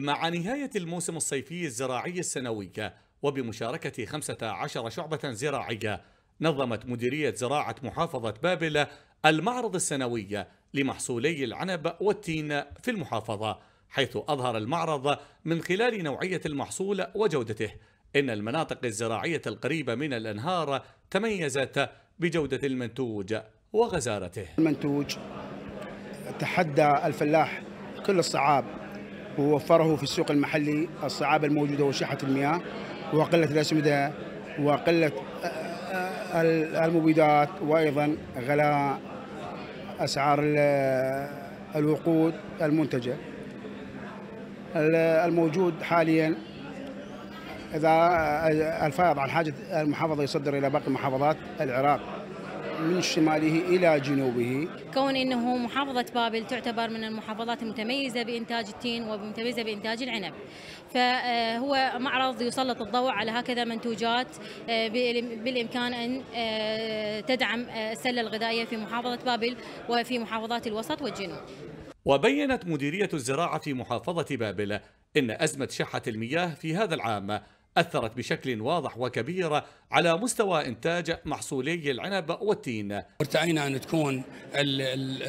مع نهاية الموسم الصيفي الزراعي السنوي وبمشاركة 15 شعبة زراعية نظمت مديرية زراعة محافظة بابل المعرض السنوي لمحصولي العنب والتين في المحافظة حيث أظهر المعرض من خلال نوعية المحصول وجودته إن المناطق الزراعية القريبة من الأنهار تميزت بجودة المنتوج وغزارته المنتوج تحدى الفلاح كل الصعاب ووفره في السوق المحلي الصعاب الموجودة وشحة المياه وقلة الأسمدة وقلة آه، آه، المبيدات وأيضا غلاء أسعار آه، الوقود المنتجة الموجود حاليا إذا الفائض عن حاجة المحافظة يصدر إلى باقي محافظات العراق من شماله إلى جنوبه كون أنه محافظة بابل تعتبر من المحافظات المتميزة بإنتاج التين ومتميزة بإنتاج العنب فهو معرض يسلط الضوء على هكذا منتوجات آه، بالإمكان أن آه، تدعم آه، السلة الغذائية في محافظة بابل وفي محافظات الوسط والجنوب وبينت مديرية الزراعة في محافظة بابل إن أزمة شحة المياه في هذا العام أثرت بشكل واضح وكبير على مستوى إنتاج محصولي العنب والتين ارتأينا أن تكون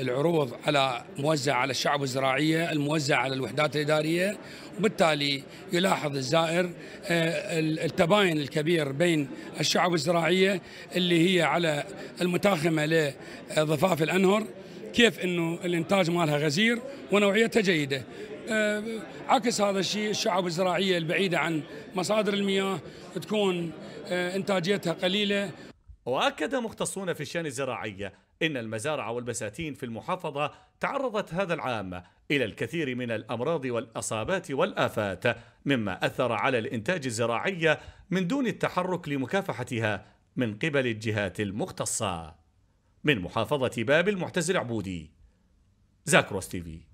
العروض على موزعة على الشعب الزراعية الموزعة على الوحدات الإدارية وبالتالي يلاحظ الزائر آه، التباين الكبير بين الشعب الزراعية اللي هي على المتاخمة لضفاف الأنهر كيف انه الانتاج مالها غزير ونوعيتها جيده آه، عكس هذا الشيء الشعب الزراعيه البعيده عن مصادر المياه تكون آه، انتاجيتها قليله واكد مختصون في الشان الزراعي ان المزارع والبساتين في المحافظه تعرضت هذا العام الى الكثير من الامراض والاصابات والافات مما اثر على الانتاج الزراعي من دون التحرك لمكافحتها من قبل الجهات المختصه من محافظة بابل معتز العبودي زاكروس تي في